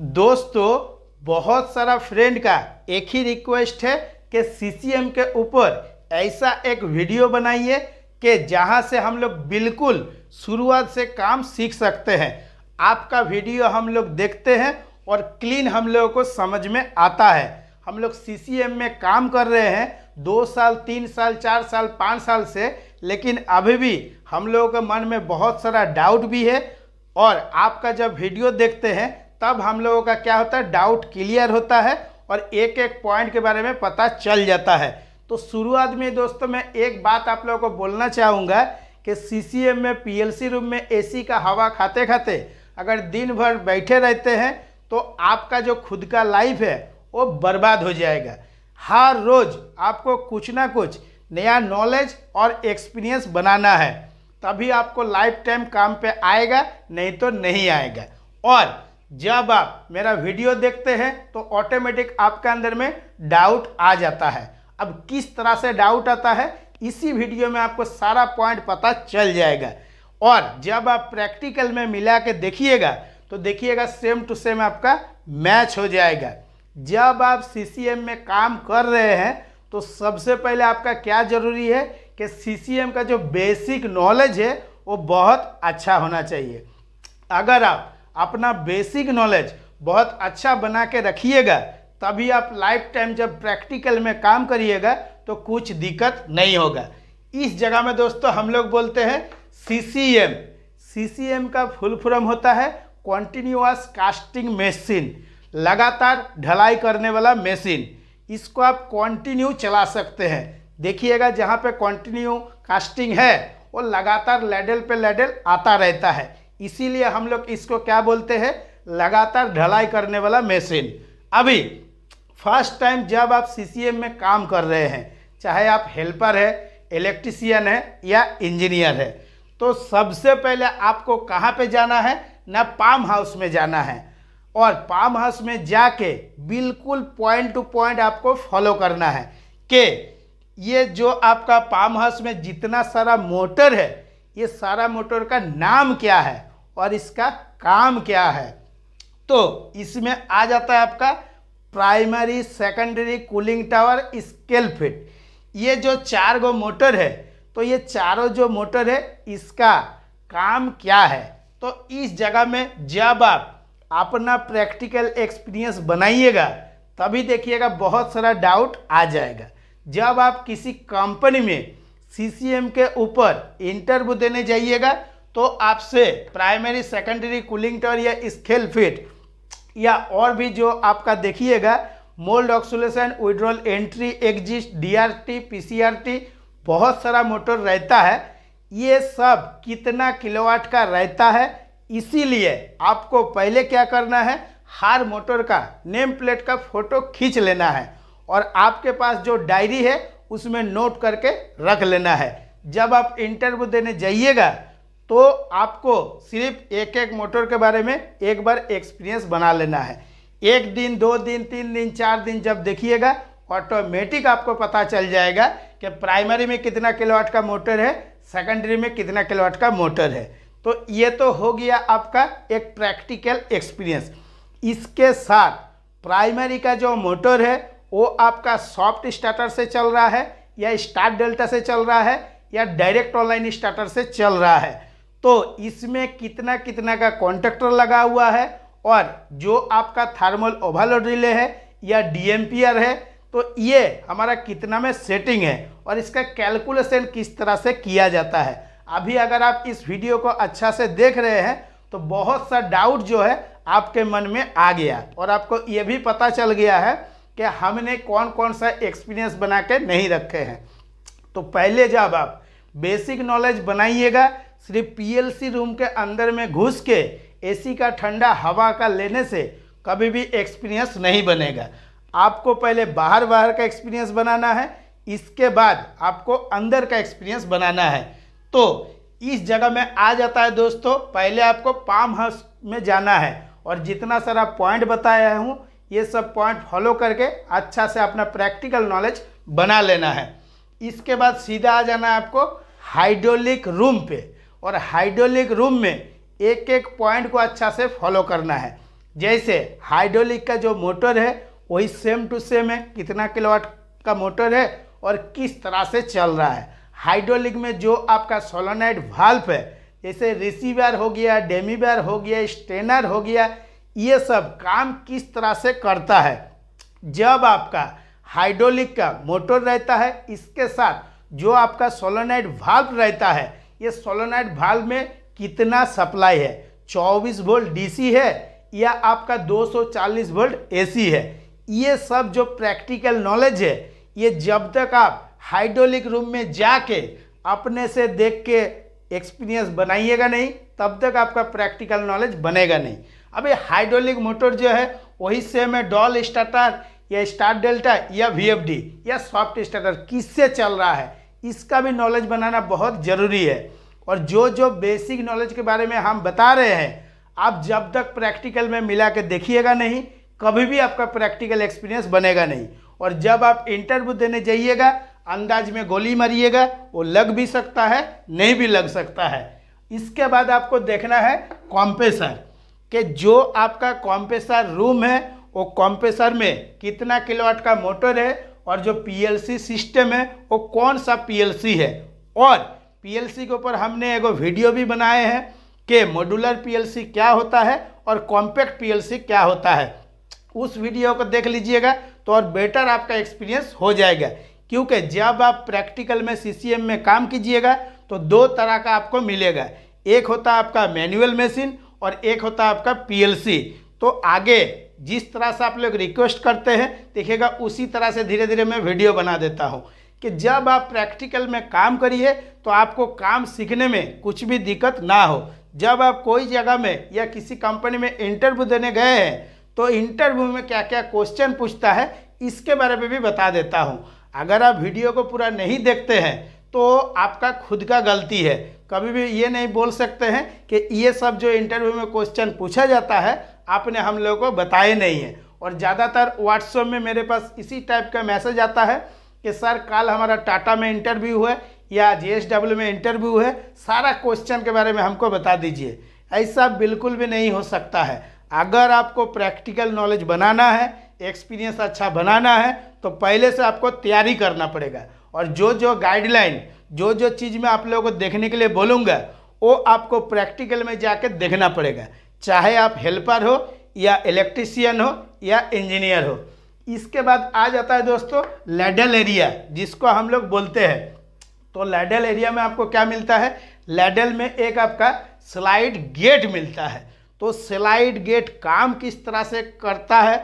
दोस्तों बहुत सारा फ्रेंड का एक ही रिक्वेस्ट है कि सी के ऊपर ऐसा एक वीडियो बनाइए कि जहां से हम लोग बिल्कुल शुरुआत से काम सीख सकते हैं आपका वीडियो हम लोग देखते हैं और क्लीन हम लोगों को समझ में आता है हम लोग सी में काम कर रहे हैं दो साल तीन साल चार साल पाँच साल से लेकिन अभी भी हम लोगों के मन में बहुत सारा डाउट भी है और आपका जब वीडियो देखते हैं तब हम लोगों का क्या होता है डाउट क्लियर होता है और एक एक पॉइंट के बारे में पता चल जाता है तो शुरुआत में दोस्तों मैं एक बात आप लोगों को बोलना चाहूँगा कि सी में पी रूम में ए का हवा खाते खाते अगर दिन भर बैठे रहते हैं तो आपका जो खुद का लाइफ है वो बर्बाद हो जाएगा हर रोज़ आपको कुछ ना कुछ नया नॉलेज और एक्सपीरियंस बनाना है तभी आपको लाइफ टाइम काम पे आएगा नहीं तो नहीं आएगा और जब आप मेरा वीडियो देखते हैं तो ऑटोमेटिक आपके अंदर में डाउट आ जाता है अब किस तरह से डाउट आता है इसी वीडियो में आपको सारा पॉइंट पता चल जाएगा और जब आप प्रैक्टिकल में मिला के देखिएगा तो देखिएगा सेम टू सेम आपका मैच हो जाएगा जब आप सी में काम कर रहे हैं तो सबसे पहले आपका क्या जरूरी है कि सी का जो बेसिक नॉलेज है वो बहुत अच्छा होना चाहिए अगर आप अपना बेसिक नॉलेज बहुत अच्छा बना के रखिएगा तभी आप लाइफ टाइम जब प्रैक्टिकल में काम करिएगा तो कुछ दिक्कत नहीं होगा इस जगह में दोस्तों हम लोग बोलते हैं C C M C C M का फुल फॉर्म होता है कॉन्टिन्यूस कास्टिंग मशीन लगातार ढलाई करने वाला मशीन इसको आप कॉन्टिन्यू चला सकते हैं देखिएगा जहाँ पे कॉन्टिन्यू कास्टिंग है वो लगातार लेडल पे लेडल आता रहता है इसीलिए हम लोग इसको क्या बोलते हैं लगातार ढलाई करने वाला मशीन अभी फर्स्ट टाइम जब आप सी में काम कर रहे हैं चाहे आप हेल्पर है इलेक्ट्रिशियन है या इंजीनियर है तो सबसे पहले आपको कहाँ पे जाना है ना पाम हाउस में जाना है और पाम हाउस में जाके बिल्कुल पॉइंट टू पॉइंट आपको फॉलो करना है कि ये जो आपका पाम हाउस में जितना सारा मोटर है ये सारा मोटर का नाम क्या है और इसका काम क्या है तो इसमें आ जाता है आपका primary secondary cooling tower scale fit ये जो चार गो मोटर है तो ये चारों जो मोटर है इसका काम क्या है तो इस जगह में जब आप अपना प्रैक्टिकल एक्सपीरियंस बनाइएगा तभी देखिएगा बहुत सारा डाउट आ जाएगा जब आप किसी कंपनी में सीसीएम के ऊपर इंटरव्यू देने जाइएगा तो आपसे प्राइमरी सेकेंडरी कूलिंग टॉर या स्केल फिट या और भी जो आपका देखिएगा mould oscillation withdrawal entry exit DRT PCRT बहुत सारा मोटर रहता है ये सब कितना किलोवाट का रहता है इसीलिए आपको पहले क्या करना है हर मोटर का नेम प्लेट का फोटो खींच लेना है और आपके पास जो डायरी है उसमें नोट करके रख लेना है जब आप इंटरव्यू देने जाइएगा तो आपको सिर्फ एक एक मोटर के बारे में एक बार एक्सपीरियंस बना लेना है एक दिन दो दिन तीन दिन चार दिन जब देखिएगा ऑटोमेटिक आपको पता चल जाएगा कि प्राइमरी में कितना किलोवाट का मोटर है सेकेंडरी में कितना किलोवाट का मोटर है तो ये तो हो गया आपका एक प्रैक्टिकल एक्सपीरियंस इसके साथ प्राइमरी का जो मोटर है वो आपका सॉफ्ट स्टार्टर से चल रहा है या स्टार्ट डेल्टा से चल रहा है या डायरेक्ट ऑनलाइन स्टार्टर से चल रहा है तो इसमें कितना कितना का कॉन्ट्रेक्टर लगा हुआ है और जो आपका थर्मल ओवरलोड रिले है या डी है तो ये हमारा कितना में सेटिंग है और इसका कैलकुलेशन किस तरह से किया जाता है अभी अगर आप इस वीडियो को अच्छा से देख रहे हैं तो बहुत सा डाउट जो है आपके मन में आ गया और आपको ये भी पता चल गया है कि हमने कौन कौन सा एक्सपीरियंस बना के नहीं रखे हैं तो पहले जब आप बेसिक नॉलेज बनाइएगा सिर्फ पीएलसी रूम के अंदर में घुस के एसी का ठंडा हवा का लेने से कभी भी एक्सपीरियंस नहीं बनेगा आपको पहले बाहर बाहर का एक्सपीरियंस बनाना है इसके बाद आपको अंदर का एक्सपीरियंस बनाना है तो इस जगह में आ जाता है दोस्तों पहले आपको पाम हाउस में जाना है और जितना सारा पॉइंट बताया हूँ ये सब पॉइंट फॉलो करके अच्छा से अपना प्रैक्टिकल नॉलेज बना लेना है इसके बाद सीधा आ जाना है आपको हाइड्रोलिक रूम पे और हाइड्रोलिक रूम में एक एक पॉइंट को अच्छा से फॉलो करना है जैसे हाइड्रोलिक का जो मोटर है वही सेम टू सेम है कितना किलोवाट का मोटर है और किस तरह से चल रहा है हाइड्रोलिक में जो आपका सोलोनाइट वाल्व है जैसे रिसीवर हो गया डेमीवर हो गया स्टेनर हो गया ये सब काम किस तरह से करता है जब आपका हाइड्रोलिक का मोटर रहता है इसके साथ जो आपका सोलोनाइड वाल्व रहता है ये सोलोनाइड वाल्व में कितना सप्लाई है 24 वोल्ट डीसी है या आपका 240 वोल्ट एसी है ये सब जो प्रैक्टिकल नॉलेज है ये जब तक आप हाइड्रोलिक रूम में जाके अपने से देख के एक्सपीरियंस बनाइएगा नहीं तब तक आपका प्रैक्टिकल नॉलेज बनेगा नहीं अभी हाइड्रोलिक मोटर जो है वही सेम है डॉल स्टार्टर या स्टार डेल्टा या वी या सॉफ्ट स्टार्टर किससे चल रहा है इसका भी नॉलेज बनाना बहुत ज़रूरी है और जो जो बेसिक नॉलेज के बारे में हम बता रहे हैं आप जब तक प्रैक्टिकल में मिला के देखिएगा नहीं कभी भी आपका प्रैक्टिकल एक्सपीरियंस बनेगा नहीं और जब आप इंटरव्यू देने जाइएगा अंदाज में गोली मारिएगा वो लग भी सकता है नहीं भी लग सकता है इसके बाद आपको देखना है कॉम्पेसर कि जो आपका कॉम्पेसर रूम है वो कॉम्पेसर में कितना किलोवाट का मोटर है और जो पीएलसी सिस्टम है वो कौन सा पीएलसी है और पीएलसी के ऊपर हमने एगो वीडियो भी बनाए हैं कि मॉड्यूलर पीएलसी क्या होता है और कॉम्पैक्ट पीएलसी क्या होता है उस वीडियो को देख लीजिएगा तो और बेटर आपका एक्सपीरियंस हो जाएगा क्योंकि जब आप प्रैक्टिकल में सी में काम कीजिएगा तो दो तरह का आपको मिलेगा एक होता है आपका मैनुअल मशीन और एक होता है आपका पीएलसी तो आगे जिस तरह से आप लोग रिक्वेस्ट करते हैं देखिएगा उसी तरह से धीरे धीरे मैं वीडियो बना देता हूँ कि जब आप प्रैक्टिकल में काम करिए तो आपको काम सीखने में कुछ भी दिक्कत ना हो जब आप कोई जगह में या किसी कंपनी में इंटरव्यू देने गए हैं तो इंटरव्यू में क्या क्या क्वेश्चन पूछता है इसके बारे में भी बता देता हूँ अगर आप वीडियो को पूरा नहीं देखते हैं तो आपका खुद का गलती है कभी भी ये नहीं बोल सकते हैं कि ये सब जो इंटरव्यू में क्वेश्चन पूछा जाता है आपने हम लोगों को बताए नहीं है और ज़्यादातर व्हाट्सएप में मेरे पास इसी टाइप का मैसेज आता है कि सर कल हमारा टाटा में इंटरव्यू है या जे में इंटरव्यू है सारा क्वेश्चन के बारे में हमको बता दीजिए ऐसा बिल्कुल भी नहीं हो सकता है अगर आपको प्रैक्टिकल नॉलेज बनाना है एक्सपीरियंस अच्छा बनाना है तो पहले से आपको तैयारी करना पड़ेगा और जो जो गाइडलाइन जो जो चीज़ में आप लोगों को देखने के लिए बोलूँगा वो आपको प्रैक्टिकल में जाके देखना पड़ेगा चाहे आप हेल्पर हो या इलेक्ट्रिशियन हो या इंजीनियर हो इसके बाद आ जाता है दोस्तों लैडल एरिया जिसको हम लोग बोलते हैं तो लैडल एरिया में आपको क्या मिलता है लैडल में एक आपका स्लाइड गेट मिलता है तो स्लाइड गेट काम किस तरह से करता है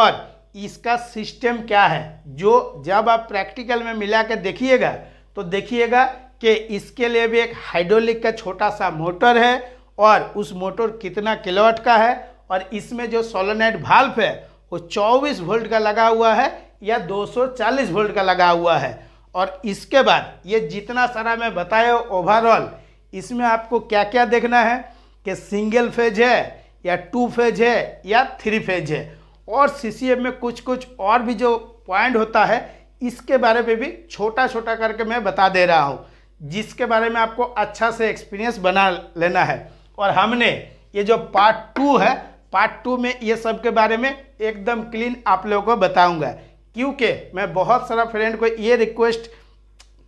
और इसका सिस्टम क्या है जो जब आप प्रैक्टिकल में मिला के देखिएगा तो देखिएगा कि इसके लिए भी एक हाइड्रोलिक का छोटा सा मोटर है और उस मोटर कितना किलोवाट का है और इसमें जो सोलोनाइट भाल्व है वो 24 वोल्ट का लगा हुआ है या 240 वोल्ट का लगा हुआ है और इसके बाद ये जितना सारा मैं बताया ओवरऑल इसमें आपको क्या क्या देखना है कि सिंगल फेज है या टू फेज है या थ्री फेज है और सी में कुछ कुछ और भी जो पॉइंट होता है इसके बारे में भी छोटा छोटा करके मैं बता दे रहा हूँ जिसके बारे में आपको अच्छा से एक्सपीरियंस बना लेना है और हमने ये जो पार्ट टू है पार्ट टू में ये सब के बारे में एकदम क्लीन आप लोगों को बताऊंगा क्योंकि मैं बहुत सारा फ्रेंड को ये रिक्वेस्ट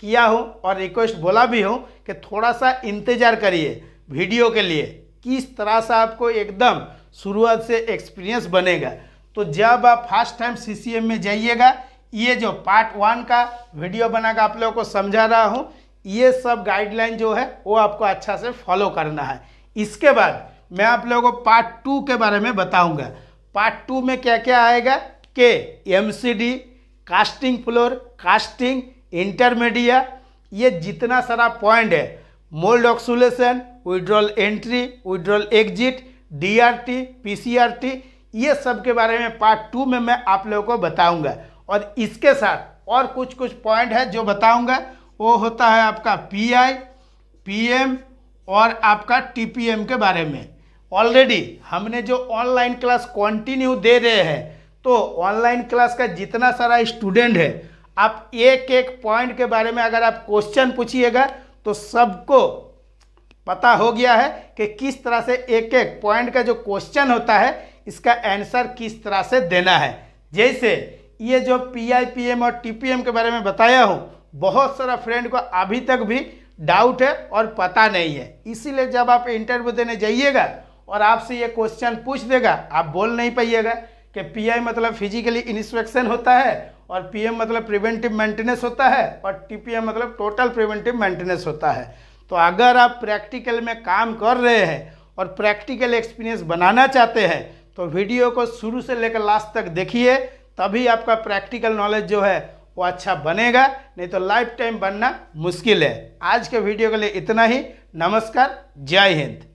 किया हूँ और रिक्वेस्ट बोला भी हूँ कि थोड़ा सा इंतज़ार करिए वीडियो के लिए किस तरह से आपको एकदम शुरुआत से एक्सपीरियंस बनेगा तो जब आप फर्स्ट टाइम सीसीएम में जाइएगा ये जो पार्ट वन का वीडियो बनाकर आप लोगों को समझा रहा हूँ ये सब गाइडलाइन जो है वो आपको अच्छा से फॉलो करना है इसके बाद मैं आप लोगों को पार्ट टू के बारे में बताऊंगा पार्ट टू में क्या क्या आएगा के M casting floor casting intermedia ये जितना सारा पॉइंट है mould oscillation withdrawal entry withdrawal exit R T ये सब के बारे में पार्ट टू में मैं आप लोगों को बताऊंगा और इसके साथ और कुछ कुछ पॉइंट है जो बताऊंगा वो होता है आपका पीआई पीएम और आपका टीपीएम के बारे में ऑलरेडी हमने जो ऑनलाइन क्लास कंटिन्यू दे रहे हैं तो ऑनलाइन क्लास का जितना सारा स्टूडेंट है आप एक एक पॉइंट के बारे में अगर आप क्वेश्चन पूछिएगा तो सबको पता हो गया है कि किस तरह से एक एक पॉइंट का जो क्वेश्चन होता है इसका आंसर किस तरह से देना है जैसे ये जो पीआईपीएम और टीपीएम के बारे में बताया हूँ बहुत सारा फ्रेंड को अभी तक भी डाउट है और पता नहीं है इसीलिए जब आप इंटरव्यू देने जाइएगा और आपसे ये क्वेश्चन पूछ देगा आप बोल नहीं पाइएगा कि पीआई मतलब फिजिकली इंस्पेक्शन होता है और पीएम मतलब प्रिवेंटिव मेंटेनेंस होता है और टीपीएम मतलब टोटल प्रिवेंटिव मेंटेनेंस होता है तो अगर आप प्रैक्टिकल में काम कर रहे हैं और प्रैक्टिकल एक्सपीरियंस बनाना चाहते हैं तो वीडियो को शुरू से लेकर लास्ट तक देखिए तभी आपका प्रैक्टिकल नॉलेज जो है वो अच्छा बनेगा नहीं तो लाइफ टाइम बनना मुश्किल है आज के वीडियो के लिए इतना ही नमस्कार जय हिंद